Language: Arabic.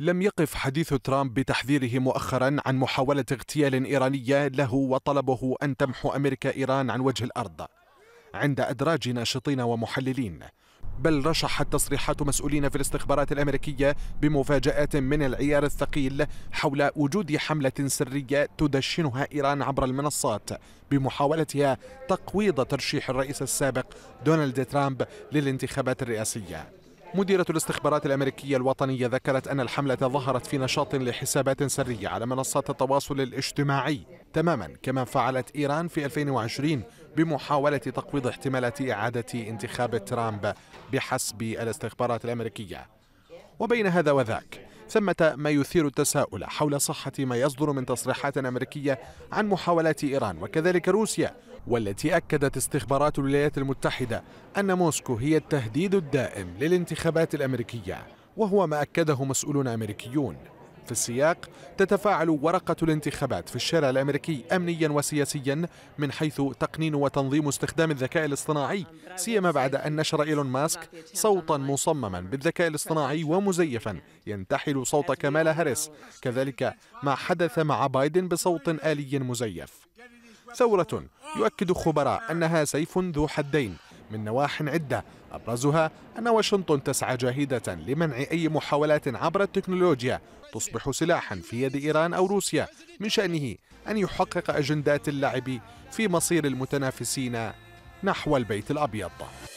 لم يقف حديث ترامب بتحذيره مؤخرا عن محاولة اغتيال إيرانية له وطلبه أن تمحو أمريكا إيران عن وجه الأرض عند أدراج ناشطين ومحللين بل رشحت تصريحات مسؤولين في الاستخبارات الأمريكية بمفاجآت من العيار الثقيل حول وجود حملة سرية تدشنها إيران عبر المنصات بمحاولتها تقويض ترشيح الرئيس السابق دونالد ترامب للانتخابات الرئاسية مديرة الاستخبارات الأمريكية الوطنية ذكرت أن الحملة ظهرت في نشاط لحسابات سرية على منصات التواصل الاجتماعي تماما كما فعلت إيران في 2020 بمحاولة تقويض احتمالات إعادة انتخاب ترامب بحسب الاستخبارات الأمريكية وبين هذا وذاك ثمة ما يثير التساؤل حول صحة ما يصدر من تصريحات أمريكية عن محاولات إيران وكذلك روسيا والتي أكدت استخبارات الولايات المتحدة أن موسكو هي التهديد الدائم للانتخابات الأمريكية وهو ما أكده مسؤولون أمريكيون في السياق تتفاعل ورقة الانتخابات في الشارع الأمريكي أمنيا وسياسيا من حيث تقنين وتنظيم استخدام الذكاء الاصطناعي سيما بعد أن نشر إيلون ماسك صوتا مصمما بالذكاء الاصطناعي ومزيفا ينتحل صوت كمال هاريس كذلك ما حدث مع بايدن بصوت آلي مزيف ثورة يؤكد خبراء أنها سيف ذو حدين من نواح عدة أبرزها أن واشنطن تسعى جاهدة لمنع أي محاولات عبر التكنولوجيا تصبح سلاحا في يد إيران أو روسيا من شأنه أن يحقق أجندات اللعب في مصير المتنافسين نحو البيت الأبيض